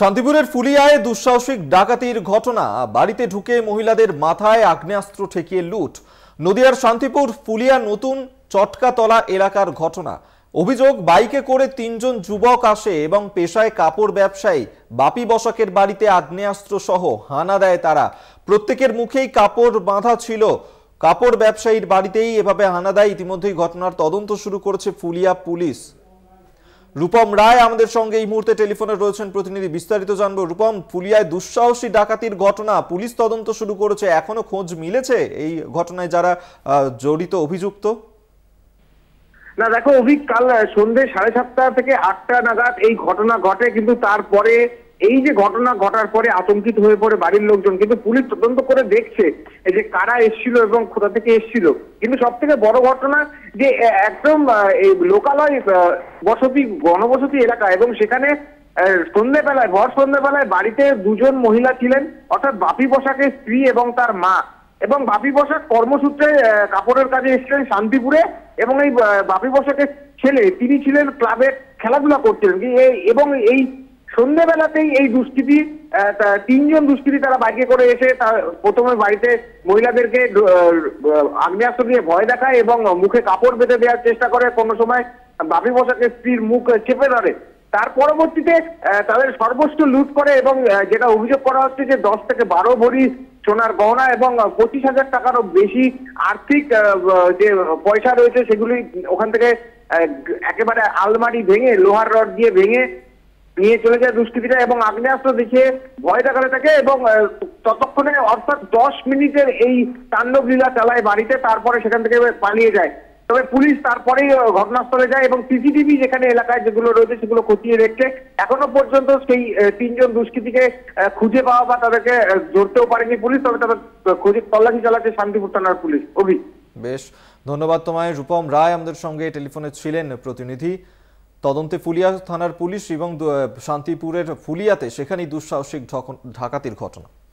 শান্তিপুরের ফুলিয়ায় দুঃসাহসিক ডাকাতির ঘটনা বাড়িতে ঢুকে মহিলাদের মাথায় আগ্নেয়াস্ত্র ঠেকিয়ে লুট নদিয়ার শান্তিপুর ফুলিয়া নতুন চটকাতলা এলাকার ঘটনা অভিযোগ বাইকে করে তিনজন যুবক আসে এবং পেশায় কাপড় ব্যবসায়ী বাপি বসাকের বাড়িতে আগ্নেয়াস্ত্র সহ হানা দেয় তারা প্রত্যেকের মুখেই কাপড় বাঁধা ছিল কাপড় ব্যবসায়ীর বাড়িতেই এভাবে হানা দেয় ইতিমধ্যেই ঘটনার তদন্ত শুরু করেছে ফুলিয়া পুলিশ রূপম রায় আমাদের সঙ্গে এই মুহূর্তে টেলিফোনে রয়েছেন প্রতিনিধি বিস্তারিত জানবো রূপম পুলিয়ায় দুঃসাহসী ডাকাতির ঘটনা পুলিশ তদন্ত শুরু করেছে এখনো খোঁজ মিলেছে এই ঘটনায় যারা জড়িত অভিযুক্ত না দেখো অভিক কাল সন্ধ্যে সাড়ে সাতটা থেকে আটটা নাগাদ এই ঘটনা ঘটে কিন্তু তারপরে এই যে ঘটনা ঘটার পরে আতঙ্কিত হয়ে পড়ে বাড়ির লোকজন কিন্তু পুলিশ তদন্ত করে দেখছে যে কারা এসছিল এবং কোথা থেকে এসছিল কিন্তু সব থেকে বড় ঘটনা যে একদম লোকালয় বসতি গণবসতি এলাকা এবং সেখানে সন্ধ্যেবেলায় ভর সন্ধ্যেবেলায় বাড়িতে দুজন মহিলা ছিলেন অর্থাৎ বাপি বসাকের স্ত্রী এবং তার মা এবং বাপি বসাক কর্মসূত্রে কাপড়ের কাজে এসেছিলেন শান্তিপুরে এবং এই বাপি বসাকের ছেলে তিনি ছিলেন ক্লাবে খেলাধুলা করছিলেন এবং এই সন্ধ্যেবেলাতেই এই দুষ্কৃতি তিনজন দুষ্কৃতি তারা বাইকে করে এসে প্রথমে বাড়িতে মহিলাদেরকে আগ্নেয়াস্ত্র দিয়ে ভয় দেখায় এবং মুখে কাপড় বেঁধে দেওয়ার চেষ্টা করে কোনো সময় বাপি বসাকে স্ত্রীর মুখ চেপে ধরে তার পরবর্তীতে তাদের সর্বোচ্চ লুট করে এবং যেটা অভিযোগ করা হচ্ছে যে দশ থেকে বারো ভরি সোনার গহনা এবং পঁচিশ হাজার টাকারও বেশি আর্থিক যে পয়সা রয়েছে সেগুলি ওখান থেকে একেবারে আলমারি ভেঙে লোহার রড দিয়ে ভেঙে নিয়ে চলে যায় দুষ্কৃতীরা এবং আগ্নেয়াস্ত্র দেখে ভয় দেখালে থাকে এবং ততক্ষণে অর্থাৎ দশ মিনিটের এই তাণ্ডব লীলা চালায় বাড়িতে তারপরে সেখান থেকে পালিয়ে যায় তবে পুলিশ তারপরেই ঘটনাস্থলে যায় এবং সিসিটিভি যেখানে এলাকায় যেগুলো রয়েছে সেগুলো খতিয়ে দেখছে এখনো পর্যন্ত সেই তিনজন দুষ্কৃতীকে খুঁজে পাওয়া বা তাদেরকে ধরতেও পারেনি পুলিশ তবে তাদের খোঁজে তল্লাশি চালাচ্ছে শান্তিপুর থানার পুলিশ অভি বেশ ধন্যবাদ তোমায় রূপম রায় আমাদের সঙ্গে টেলিফোনে ছিলেন প্রতিনিধি তদন্তে ফুলিয়া থানার পুলিশ এবং শান্তিপুরের ফুলিয়াতে সেখানেই দুঃসাহসিক ঢাকাতির ঘটনা